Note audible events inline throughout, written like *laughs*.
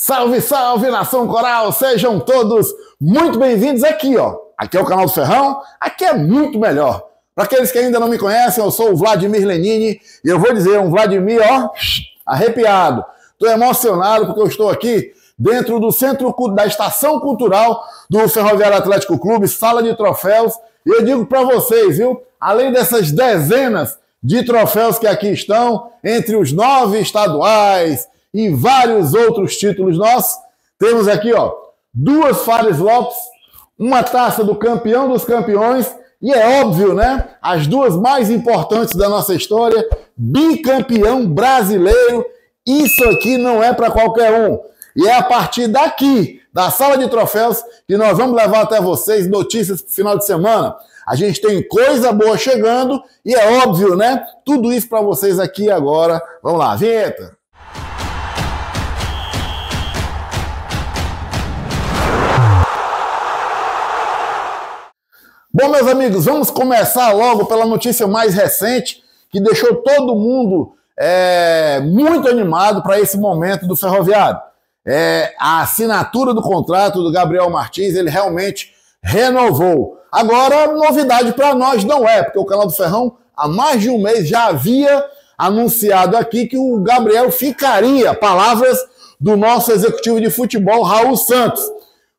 Salve, salve, nação coral! Sejam todos muito bem-vindos aqui, ó. Aqui é o canal do Ferrão, aqui é muito melhor. Para aqueles que ainda não me conhecem, eu sou o Vladimir Lenini e eu vou dizer um Vladimir, ó, *sniffs* arrepiado. Estou emocionado porque eu estou aqui dentro do centro da estação cultural do Ferroviário Atlético Clube, sala de troféus. E eu digo para vocês, viu? Além dessas dezenas de troféus que aqui estão, entre os nove estaduais, e vários outros títulos nossos. Temos aqui, ó, duas Fares Lopes, uma taça do campeão dos campeões e é óbvio, né? As duas mais importantes da nossa história, bicampeão brasileiro. Isso aqui não é para qualquer um. E é a partir daqui, da sala de troféus, que nós vamos levar até vocês notícias pro final de semana. A gente tem coisa boa chegando e é óbvio, né? Tudo isso para vocês aqui agora. Vamos lá, vinheta. Bom, meus amigos, vamos começar logo pela notícia mais recente que deixou todo mundo é, muito animado para esse momento do ferroviário. É, a assinatura do contrato do Gabriel Martins, ele realmente renovou. Agora, novidade para nós não é, porque o canal do Ferrão, há mais de um mês, já havia anunciado aqui que o Gabriel ficaria, palavras do nosso executivo de futebol, Raul Santos.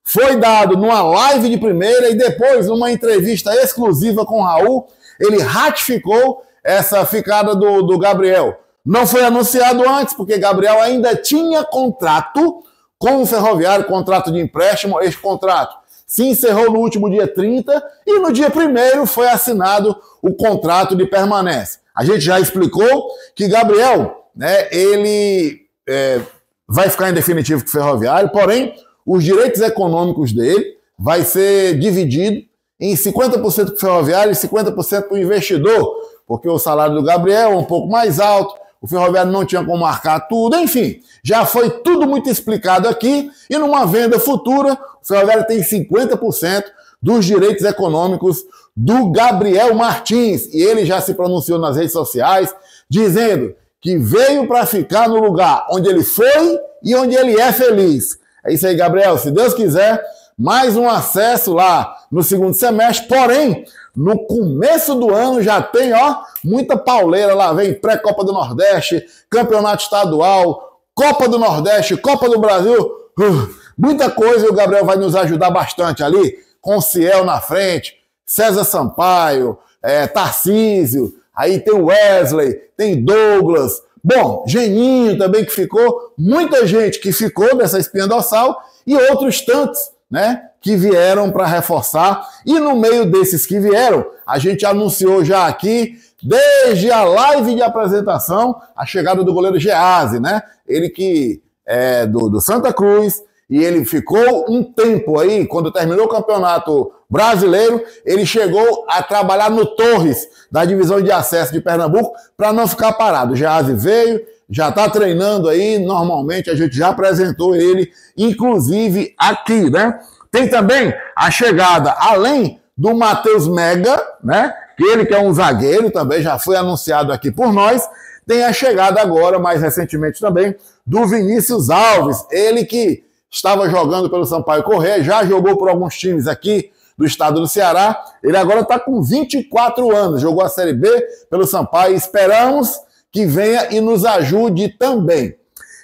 Foi dado numa live de primeira e depois, numa entrevista exclusiva com Raul, ele ratificou essa ficada do, do Gabriel. Não foi anunciado antes, porque Gabriel ainda tinha contrato com o Ferroviário, contrato de empréstimo. Esse contrato se encerrou no último dia 30 e no dia 1 foi assinado o contrato de permanência. A gente já explicou que Gabriel, né, ele é, vai ficar em definitivo com o Ferroviário, porém, os direitos econômicos dele vai ser dividido em 50% para o ferroviário e 50% para o investidor, porque o salário do Gabriel é um pouco mais alto, o ferroviário não tinha como marcar tudo, enfim, já foi tudo muito explicado aqui, e numa venda futura, o ferroviário tem 50% dos direitos econômicos do Gabriel Martins, e ele já se pronunciou nas redes sociais, dizendo que veio para ficar no lugar onde ele foi e onde ele é feliz. É isso aí, Gabriel. Se Deus quiser, mais um acesso lá no segundo semestre. Porém, no começo do ano já tem, ó, muita pauleira lá. Vem pré-Copa do Nordeste, campeonato estadual, Copa do Nordeste, Copa do Brasil. Uh, muita coisa e o Gabriel vai nos ajudar bastante ali, com o Ciel na frente, César Sampaio, é, Tarcísio, aí tem o Wesley, tem Douglas, Bom, Geninho também que ficou, muita gente que ficou dessa espinha dorsal e outros tantos, né, que vieram para reforçar. E no meio desses que vieram, a gente anunciou já aqui, desde a live de apresentação, a chegada do goleiro Geazi, né? Ele que é do, do Santa Cruz e ele ficou um tempo aí, quando terminou o campeonato brasileiro, ele chegou a trabalhar no Torres, da divisão de acesso de Pernambuco, para não ficar parado. Geazi veio, já está treinando aí, normalmente a gente já apresentou ele, inclusive aqui, né? Tem também a chegada, além do Matheus Mega, né? Que ele que é um zagueiro, também já foi anunciado aqui por nós. Tem a chegada agora, mais recentemente também, do Vinícius Alves, ele que estava jogando pelo Sampaio Correia, já jogou por alguns times aqui do estado do Ceará. Ele agora está com 24 anos, jogou a Série B pelo Sampaio. Esperamos que venha e nos ajude também.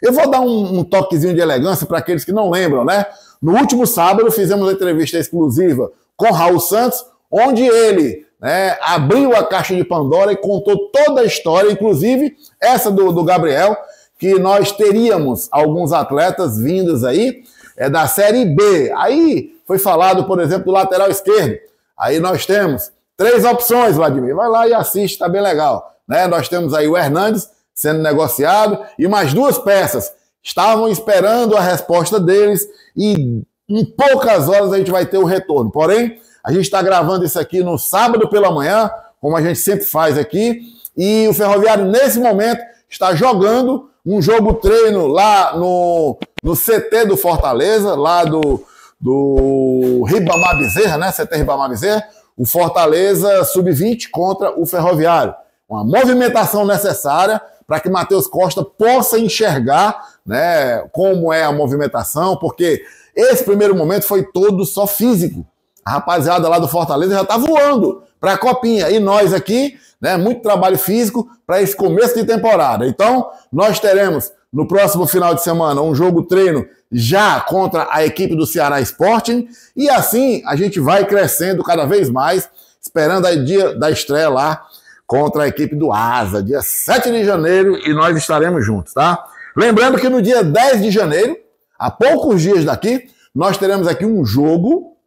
Eu vou dar um, um toquezinho de elegância para aqueles que não lembram, né? No último sábado fizemos uma entrevista exclusiva com Raul Santos, onde ele né, abriu a caixa de Pandora e contou toda a história, inclusive essa do, do Gabriel, que nós teríamos alguns atletas vindos aí é, da Série B. Aí foi falado, por exemplo, do lateral esquerdo. Aí nós temos três opções, Vladimir. Vai lá e assiste, tá bem legal. Né? Nós temos aí o Hernandes sendo negociado e mais duas peças. Estavam esperando a resposta deles e em poucas horas a gente vai ter o retorno. Porém, a gente está gravando isso aqui no sábado pela manhã, como a gente sempre faz aqui, e o Ferroviário, nesse momento, está jogando um jogo treino lá no, no CT do Fortaleza, lá do, do Ribamar Bezerra, né? CT Ribamar Bezerra, o Fortaleza sub-20 contra o Ferroviário. Uma movimentação necessária para que Matheus Costa possa enxergar né, como é a movimentação, porque esse primeiro momento foi todo só físico. A rapaziada lá do Fortaleza já está voando para a copinha. E nós aqui, né, muito trabalho físico para esse começo de temporada. Então, nós teremos no próximo final de semana um jogo treino já contra a equipe do Ceará Sporting. E assim a gente vai crescendo cada vez mais, esperando a dia da estreia lá contra a equipe do Asa, dia 7 de janeiro, e nós estaremos juntos, tá? Lembrando que no dia 10 de janeiro, a poucos dias daqui, nós teremos aqui um jogo,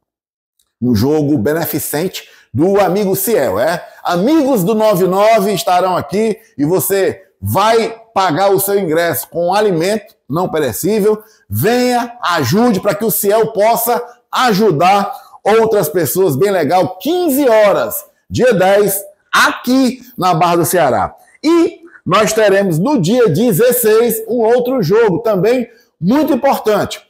um jogo beneficente do amigo Ciel, é? Amigos do 99 estarão aqui e você vai pagar o seu ingresso com alimento não perecível, venha, ajude para que o Ciel possa ajudar outras pessoas. Bem legal, 15 horas, dia 10, aqui na Barra do Ceará. E nós teremos no dia 16 um outro jogo também muito importante.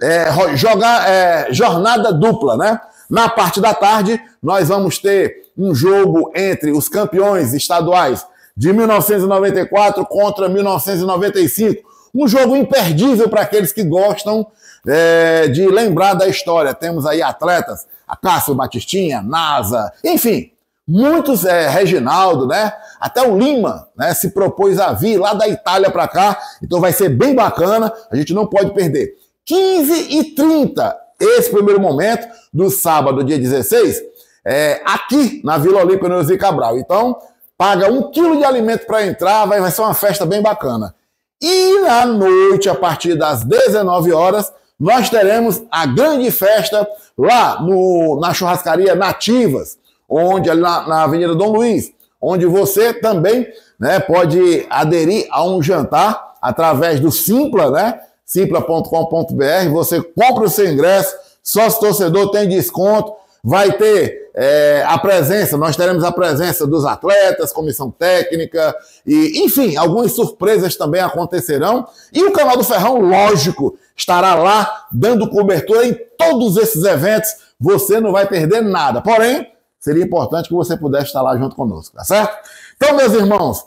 É, jogar é, jornada dupla, né? Na parte da tarde, nós vamos ter um jogo entre os campeões estaduais de 1994 contra 1995. Um jogo imperdível para aqueles que gostam é, de lembrar da história. Temos aí atletas, a Cássio Batistinha, NASA, enfim, muitos, é, Reginaldo, né? Até o Lima, né? Se propôs a vir lá da Itália para cá, então vai ser bem bacana, a gente não pode perder. 15 e 30, esse primeiro momento do sábado, dia 16, é, aqui na Vila Olímpia, no Cabral. Então, paga um quilo de alimento para entrar, vai, vai ser uma festa bem bacana. E na noite, a partir das 19 horas, nós teremos a grande festa lá no, na churrascaria Nativas, onde ali na, na Avenida Dom Luiz, onde você também né, pode aderir a um jantar através do Simpla, né? simpla.com.br. Você compra o seu ingresso, sócio torcedor tem desconto vai ter é, a presença, nós teremos a presença dos atletas, comissão técnica, e enfim, algumas surpresas também acontecerão. E o canal do Ferrão, lógico, estará lá dando cobertura em todos esses eventos. Você não vai perder nada. Porém, seria importante que você pudesse estar lá junto conosco, tá certo? Então, meus irmãos,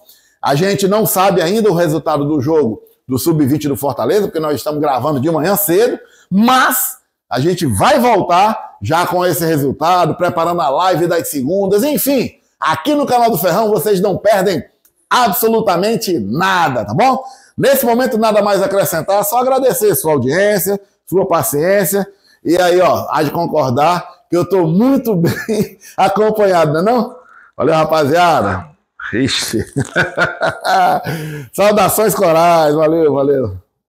a gente não sabe ainda o resultado do jogo do Sub-20 do Fortaleza, porque nós estamos gravando de manhã cedo, mas a gente vai voltar já com esse resultado, preparando a live das segundas, enfim, aqui no canal do Ferrão vocês não perdem absolutamente nada, tá bom? Nesse momento, nada mais acrescentar, só agradecer sua audiência, sua paciência. E aí, ó, há de concordar que eu tô muito *laughs* bem acompanhado, não é não? Valeu, rapaziada. Ixi. *laughs* Saudações corais, valeu, valeu.